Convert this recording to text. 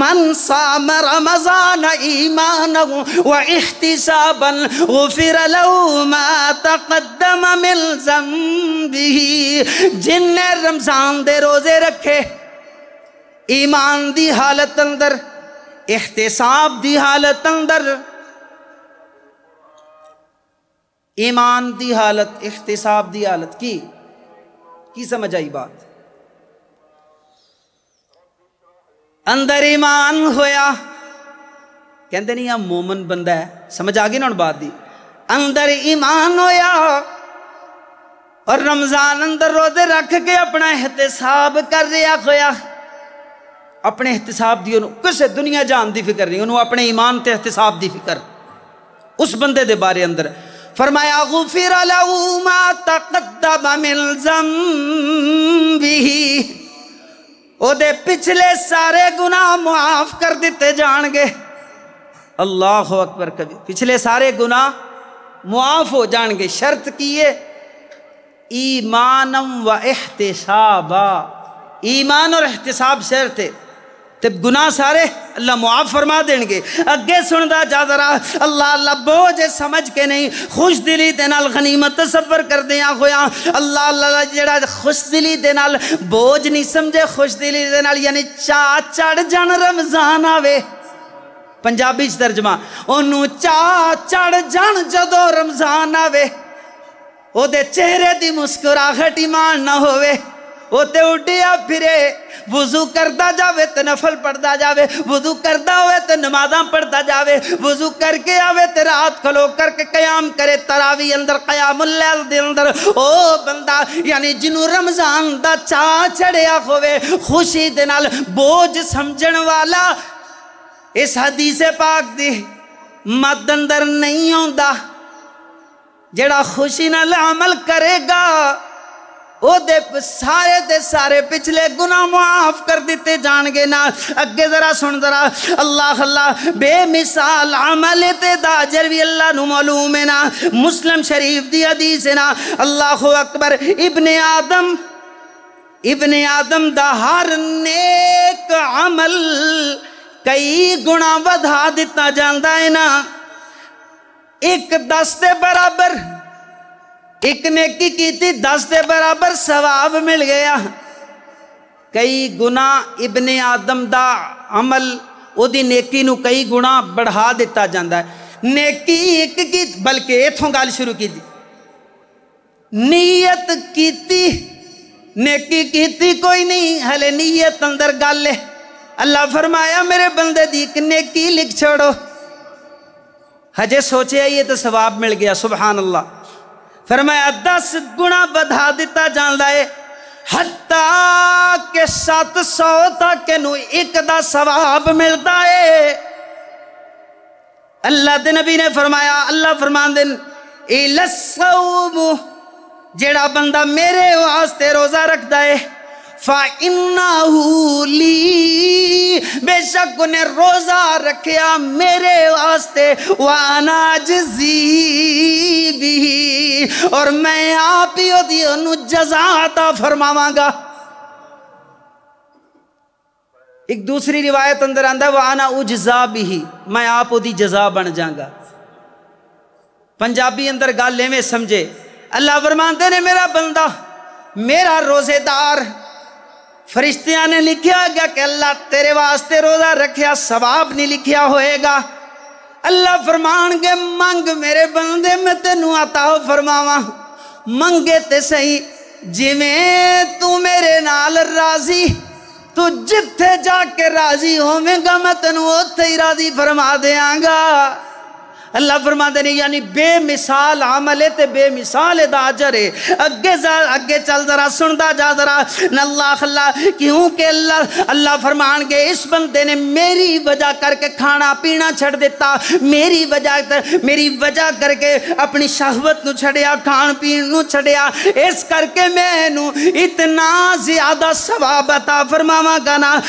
मन साम रमजान ईमान व इहतिसाबन गुफिर लहू मा तकदम मिल जंबी जिनने रमजान दे रोजे रखे ईमान दी हालत अंदर इहतिसाब दी हालत अंदर ईमान दी हालत इहतिसाब दी हालत की की समझ आई बात अंदर ईमान होया कहते नहीं आ मोमन बंदा है समझ आ गई ना बात की अंदर ईमान होया और रमजान अंदर रोजे रख के अपना एहतसाब कर रहा होया अपने एहतसाब की कुछ दुनिया जान की फिक्र नहीं उन्होंने अपने ईमान के एहतसाब की फिक्र उस बंदे दे बारे अंदर फरमाया फिर मिल जम भी ओदे पिछले सारे गुनाह माफ कर दिते जाएंगे अल्लाह अकबर कभी पिछले सारे गुनाह मुआफ हो जाएंगे शर्त की है ईमानम व एहतसाबा ईमान और एहतसाब शर्त है तो गुनाह सारे अल्लाह मुआफ फरमा देंगे अगे सुनता जा रहा अल्लाह अल्लाह बोझ समझ के नहीं खुश दिली के गनीमत तो सफर करते हैं हो अल्लाह अल्लाह जरा खुश दिली के बोझ नहीं समझे खुश दिली यानी चा चढ़ जान रमजान आवे पंजाबी तर्जमा ओनू चा चढ़ जान जदों रमजान आवे ओ चेहरे की मुस्कुराहट ईमान ना होवे ਉਤੇ ਉੱਡਿਆ फिरे वजू करता जावे तो नफल पढ़ता जावे वजू करता हुए तो नमाजा पढ़ता जावे वजू करके आवे तो रात खलो करके कयाम करे तरावी अंदर कयामुल्लैल दे अंदर ओ बंदा यानी जिनू रमजान दा चा चढ़िया होवे खुशी दे नाल बोझ समझण वाला इस हदीसे पाक दी मद अंदर नहीं आता जेड़ा खुशी नाल अमल करेगा सारे दे सारे पिछले गुना माफ कर दिते जाने ना अगे जरा सुन जरा अल्लाह अल्लाह बेमिसाल अमल दाजर भी अल्लाह मालूम है ना मुस्लिम शरीफ दी अदीस है ना अल्लाह अकबर इबन आदम इबन आदम दर नेक अमल कई गुना बधा दिता जाता है ना एक दस के बराबर एक नेकी की थी दस दे बराबर सवाब मिल गया कई गुना इबने आदम का अमल ओदी नेकी नु कई गुना बढ़ा दिता जाता है नेकी एक की बल्कि इतों गल शुरू की थी। नीयत की नेकी की कोई नहीं हले नीयत अंदर गल है अल्लाह फरमाया मेरे बंदे की एक नेकी लिख छोड़ो हजे सोचे ही तो सवाब मिल गया सुबहान अल्लाह फिर मैं दस गुणा बढ़ा दिता जाता है हत्ता के सत सौ तक एक का सवाब मिलता है अल्लाह के नबी ने फरमाया अल्लाह फरमान दिन जेड़ा बंदा मेरे वास्ते रोजा रखता है फा फाइनाहूली बेशक उन्हें रोजा रखिया मेरे वास्ते वाना जी भी और मैं आप ही जजाता फरमावगा एक दूसरी रिवायत अंदर आंदा वह आना उजजा भी मैं आप ओदी जजा बन जागा पंजाबी अंदर गल एवें समझे अल्लाह फरमाते ने मेरा बंदा मेरा रोजेदार फरिश्तिया ने लिखा गया कि अल्लाह तेरे वास्ते रोजा रखिया सवाब नहीं लिखिया होएगा अल्लाह फरमान गए मंग मेरे बंदे मैं तेन अताओ फरमाव मंगे ते सही जिमें तू मेरे नाल राजी तू जिथे जाके राजी होवेगा मैं तेन उ राजी फरमा देंगा अल्लाह फरमाते ने यानी बेमिसाल अमल है बेमिसाल एदा अजर है अगे जा अगे चल जरा सुनदा जा जरा नल्ला खल्ला क्योंकि अल्लाह अल्लाह फरमान के इस बंदे ने मेरी वजह करके खाना पीना छड़ दिता मेरी वजह मेरी वजह करके अपनी शहबत न छड़िया खान पीन छड़िया इस करके मैं इतना ज्यादा सवाब अता फरमावगा ना